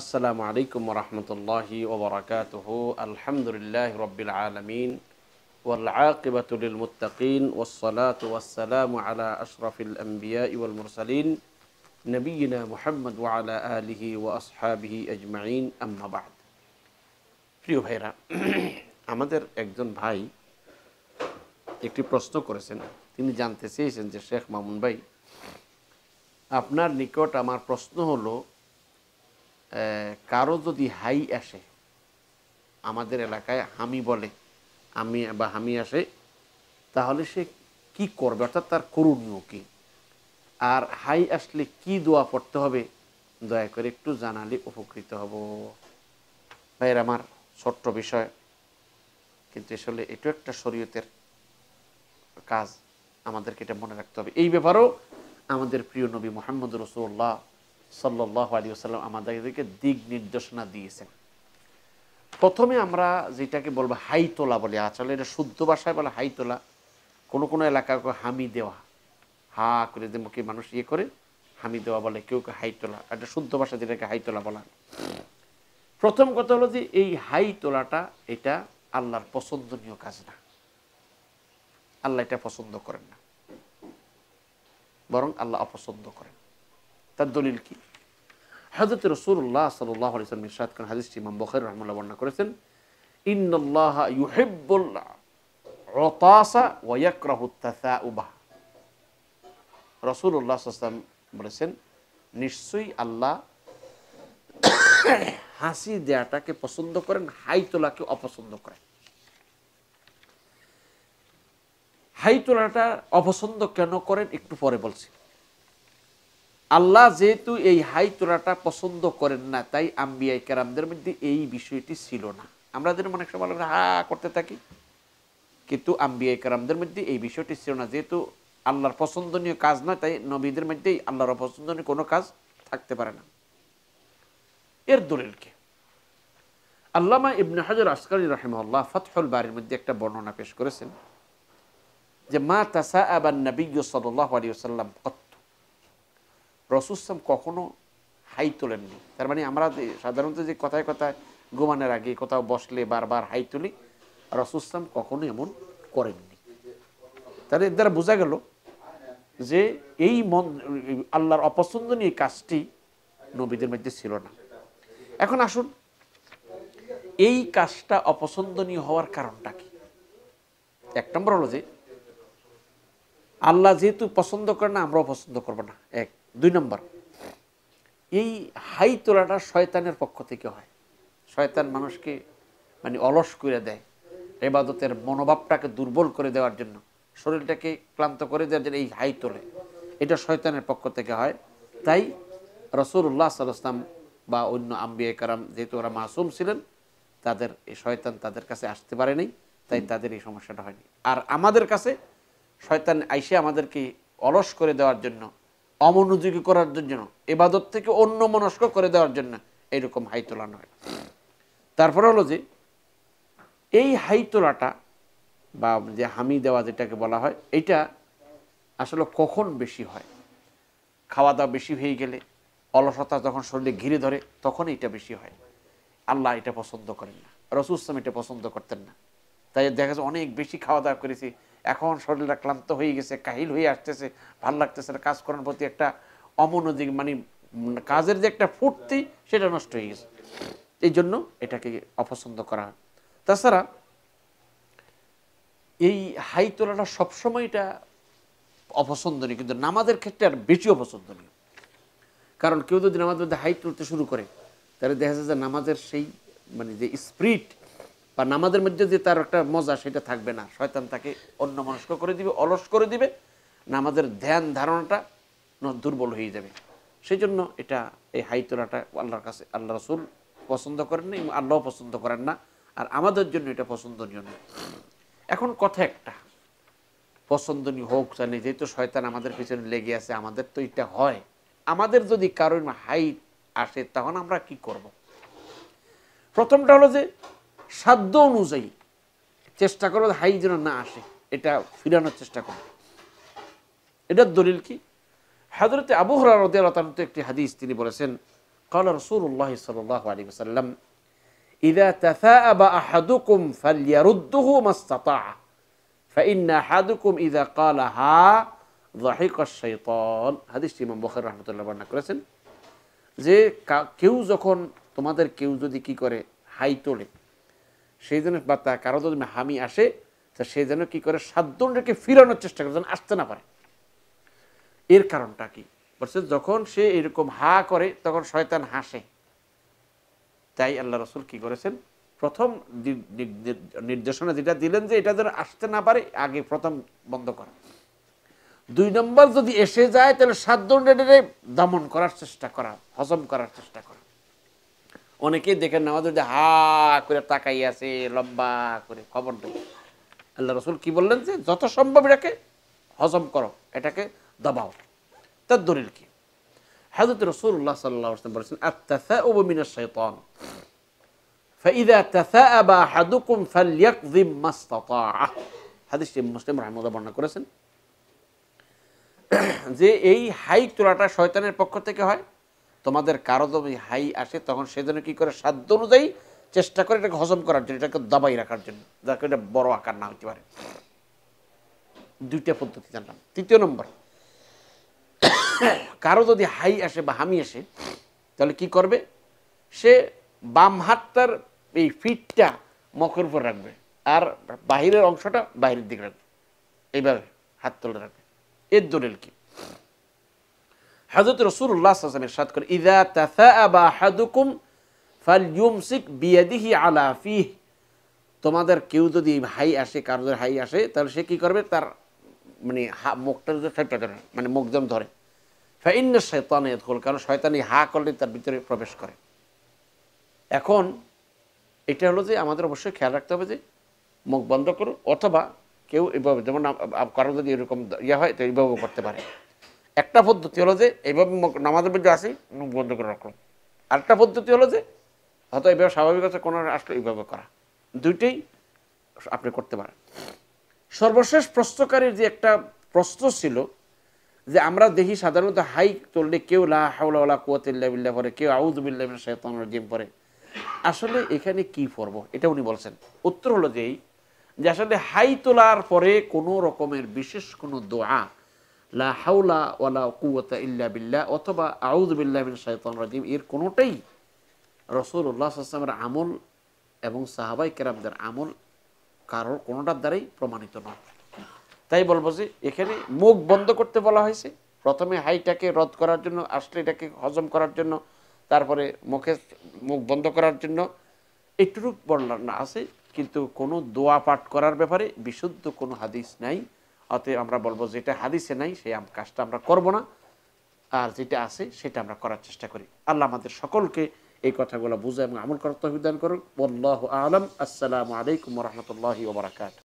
আসসালামু আলাইকুম রহমতুল্লাহি ওবরাকাত আলহামদুলিল্লাহ রবিল আলমিন ওয়াল্লাকিবাতুল মুতাকিন ওসলাত ওয়াসালাম আলা আশরফিল আম্বিয়া ইউল মুরসালিন নবীনা মোহাম্মদ ওয়ালা আলিহি ও আসহাবিহি আজমাইন আম্মাবাদ প্রিয় ভাইরা আমাদের একজন ভাই একটি প্রশ্ন করেছেন তিনি জানতে চেয়েছেন যে শেখ মামুন ভাই আপনার নিকট আমার প্রশ্ন হলো কারো যদি হাই আসে আমাদের এলাকায় হামি বলে আমি বা হামি আসে তাহলে সে কি করবে অর্থাৎ তার করুণীয় কী আর হাই আসলে কি দোয়া পড়তে হবে দয়া করে একটু জানালে উপকৃত হব ভাইয়ের আমার ছোট্ট বিষয় কিন্তু আসলে এটু একটা শরীয়তের কাজ আমাদেরকে এটা মনে রাখতে হবে এই ব্যাপারেও আমাদের প্রিয় নবী মোহাম্মদ রসুল্লাহ সাল্লাহ আলী আসাল্লাম আমাদেরকে দিক নির্দেশনা দিয়েছেন প্রথমে আমরা যেটাকে বলবো হাই তোলা বলে আসলে আচ্ছা, এটা শুদ্ধ ভাষায় বলে হাই তোলা কোনো কোনো এলাকাকে হামি দেওয়া হা করে যে মুখে মানুষ ইয়ে করে হামি দেওয়া বলে কেউ কেউ হাই তোলা এটা শুদ্ধ ভাষা যেটাকে হাই তোলা বলা প্রথম কথা হলো যে এই হাই তোলাটা এটা আল্লাহর পছন্দনীয় কাজ না আল্লাহ এটা পছন্দ করেন না বরং আল্লাহ অপছন্দ করেন তার দলিল কি হজরত রসুল্লাহ সাল্লাহ আলিয়াল্লাম ইরশাদ খান হাদিস ইমাম বখের রহমুল্লাহ বর্ণনা করেছেন ইন্নআল্লাহ ইউহেবুল্লাহ রতাসা ওয়াকরাহুত্তাসা উবাহ রসুল্লাহ সাল্লাম বলেছেন নিশ্চয়ই আল্লাহ হাসি দেয়াটাকে পছন্দ করেন হাই তোলাকে অপছন্দ করেন হাই তোলাটা অপছন্দ কেন করেন একটু পরে বলছি আল্লাহ যেহেতু এই হাই তোলাটা পছন্দ করেন না তাই আম্বিয়াই কারামদের মধ্যে এই বিষয়টি ছিল না আমরা যেন অনেক সময় হা করতে থাকি কিন্তু আম্বিয়াই কারামদের মধ্যে এই বিষয়টি ছিল না যেহেতু আল্লাহর পছন্দনীয় কাজ না তাই নবীদের মধ্যেই আল্লাহর অপছন্দনীয় কোনো কাজ থাকতে পারে না এর দলিল কে আল্লামা ইবন হাজর আসকারি রহেমাল্লাহ ফতহুল বাড়ির মধ্যে একটা বর্ণনা পেশ করেছেন যে মা তাসা আবার নবী সাল্লাহ আলী সাল্লাম রসুসাম কখনো হাই তোলেননি তার মানে আমরা সাধারণত যে কথায় কথায় ঘুমানোর আগে কোথাও বসলে বারবার হাই তুলি রসুসাম কখনো এমন করেননি তাহলে এর দ্বারা বোঝা গেল যে এই মন আল্লাহর অপছন্দনীয় কাজটি নবীদের মধ্যে ছিল না এখন আসুন এই কাজটা অপছন্দনীয় হওয়ার কারণটা কি এক নম্বর হলো যে আল্লাহ যেহেতু পছন্দ করে না আমরাও পছন্দ করব না এক দুই নম্বর এই হাই তোলাটা শয়তানের পক্ষ থেকে হয় শয়তান মানুষকে মানে অলস করে দেয় এবাদতের মনোভাবটাকে দুর্বল করে দেওয়ার জন্য শরীরটাকে ক্লান্ত করে দেওয়ার জন্য এই হাই তোলে এটা শয়তানের পক্ষ থেকে হয় তাই রসুল্লাহ সাল্লাম বা অন্য আম্বিয়া কারাম যেহেতু ওরা মাসুম ছিলেন তাদের এই শয়তান তাদের কাছে আসতে পারেনি তাই তাদের এই সমস্যাটা হয়নি আর আমাদের কাছে শয়তান আইসে আমাদেরকে অলস করে দেওয়ার জন্য অমনোযোগী করার জন্য এবাদত থেকে অন্য মনস্ক করে দেওয়ার জন্য এরকম হাই তোলানো হয় তারপরে হলো যে এই হাই তোলাটা বা যে হামি দেওয়া যেটাকে বলা হয় এটা আসলে কখন বেশি হয় খাওয়া দাওয়া বেশি হয়ে গেলে অলসতা যখন শরীরে ঘিরে ধরে তখন এটা বেশি হয় আল্লাহ এটা পছন্দ করেন না রসুস্তম এটা পছন্দ করতেন না তাই দেখা যাচ্ছে অনেক বেশি খাওয়া দাওয়া করেছি এখন শরীরটা ক্লান্ত হয়ে গেছে কাহিল হয়ে আসতেছে ভাল লাগতেছে না কাজ করার প্রতি একটা অমনোদিক মানে কাজের যে একটা ফুর্তি সেটা নষ্ট হয়ে গেছে এই জন্য এটাকে অপছন্দ করা হয় তাছাড়া এই হাই তোলাটা সবসময় এটা অপছন্দনীয় কিন্তু নামাজের ক্ষেত্রে আর বেশি অপছন্দনীয় কারণ কেউ যদি নামাজ মধ্যে হাই তুলতে শুরু করে তাহলে দেখা যায় যে নামাজের সেই মানে যে স্প্রিট বা নামাজের মধ্যে যে তার একটা মজা সেটা থাকবে না শয়তান তাকে অন্য মনস্ক করে দিবে অলস করে দিবে নামাজের ধ্যান ধারণাটা দুর্বল হয়ে যাবে সেই জন্য এটা এই হাই তোলাটা আল্লাহর কাছে আল্লাহ রসুল পছন্দ করেন না আল্লাহ পছন্দ করেন না আর আমাদের জন্য এটা পছন্দনীয় নয় এখন কথা একটা পছন্দনীয় হোক জানি যেহেতু শয়তান আমাদের পিছনে লেগে আছে আমাদের তো এটা হয় আমাদের যদি কারোর হাইট আসে তখন আমরা কি করব। প্রথমটা হলো যে সাধ্য অনুযায়ী চেষ্টা করো হাই যেন না আসে এটা ফিরানোর চেষ্টা করো এটার দলিল কি হাজরতে আবু হরারত একটি হাদিস তিনি বলেছেন قال رسول الله صلى الله عليه وسلم إذا تثاءب أحدكم فليرده ما استطاع فإن أحدكم إذا قالها ضحك الشيطان হাদিস করেছেন যে কেউ যখন তোমাদের কেউ যদি কি করে হাই তোলে সেই জন্য বা তা কারো যদি হামি আসে তা সে যেন কী করে সাতজনটাকে ফিরানোর চেষ্টা করে যেন আসতে না পারে এর কারণটা কি বলছে যখন সে এরকম হা করে তখন শয়তান হাসে তাই আল্লাহ রসুল কি করেছেন প্রথম নির্দেশনা যেটা দিলেন যে এটা যেন আসতে না পারে আগে প্রথম বন্ধ করা দুই নম্বর যদি এসে যায় তাহলে সাতজন দমন করার চেষ্টা করা হজম করার চেষ্টা করা অনেকেই দেখেন নামাজ যদি হা করে তাকাই আছে লম্বা করে খবর দেয় আল্লাহ রসুল কি বললেন যে যত সম্ভব এটাকে হজম করো এটাকে দবাও তার দলিল কি হাজরত রসুল্লাহ সাল্লাহ বলেছেন আত্মাসা ও মিনার শৈতন فإذا تثاءب أحدكم فليقضم ما استطاع হাদিসটি মুসলিম রহমদুল্লাহ বর্ণনা করেছেন যে এই হাইক তোলাটা শয়তানের পক্ষ থেকে হয় তোমাদের কারো যদি হাই আসে তখন সেজন্য কী করে সাধ্য অনুযায়ী চেষ্টা করে এটাকে হজম করার জন্য এটাকে দাবাই রাখার জন্য যাকে এটা বড় আকার না হইতে পারে দুইটা পদ্ধতি জানলাম তৃতীয় নম্বর কারো যদি হাই আসে বা হামি আসে তাহলে কি করবে সে বাম হাতটার এই ফিটটা মখের উপর রাখবে আর বাহিরের অংশটা বাহিরের দিকে রাখবে এইভাবে হাত তুলে রাখবে এর দলিল কি হজরত রসুল্লাহ আসলামের করে ইদা আলাফিহ তোমাদের কেউ যদি হাই আসে কারো যদি হাই আসে তাহলে সে কী করবে তার মানে হা মুখটা যদি ফেটটা ধরে মানে মুখ যেমন ধরে ফাইন্য শয়তান কারণ শয়তানি হা করলে তার ভিতরে প্রবেশ করে এখন এটা হলো যে আমাদের অবশ্যই খেয়াল রাখতে হবে যে মুখ বন্ধ করুন অথবা কেউ এভাবে যেমন কারো যদি এরকম ইয়ে হয় তো এইভাবে করতে পারে একটা পদ্ধতি হলো যে এইভাবে নামাজের মধ্যে আসি মুখ বন্ধ করে রাখলাম আরেকটা পদ্ধতি হলো যে হয়তো এইভাবে আছে কোনো রাষ্ট্র এইভাবে করা দুইটাই আপনি করতে পারেন সর্বশেষ প্রশ্নকারীর যে একটা প্রশ্ন ছিল যে আমরা দেখি সাধারণত হাই চললে কেউ লা হাউলা কুয়াতিল্লা পরে কেউ আউদুবিল্লা শেতন জিম পরে আসলে এখানে কি পড়ব এটা উনি বলছেন উত্তর হলো যে যে আসলে হাই তোলার পরে কোনো রকমের বিশেষ কোনো দোয়া লা হাউলা ওয়ালা ইল্লা বিল্লাহ অথবা আউদুবিল্লাহ বিন শাহতান রাজিম এর কোনোটাই রসুল্লাহ আসলামের আমল এবং সাহাবাই কেরামদের আমল কারোর কোনোটার দ্বারাই প্রমাণিত নয় তাই বলবো যে এখানে মুখ বন্ধ করতে বলা হয়েছে প্রথমে হাইটাকে রদ করার জন্য আসলে এটাকে হজম করার জন্য তারপরে মুখে মুখ বন্ধ করার জন্য একটুরূপ বর্ণনা আছে কিন্তু কোনো দোয়া পাঠ করার ব্যাপারে বিশুদ্ধ কোনো হাদিস নাই অতএব আমরা বলবো যেটা হাদিসে নাই সেই কাজটা আমরা করব না আর যেটা আছে সেটা আমরা করার চেষ্টা করি আল্লাহ আমাদের সকলকে এই কথাগুলো বুঝে এবং আমল করতে তহবিদান করুক আলম আসসালামু আলাইকুম রহমতুল্লাহ ওবরাকাত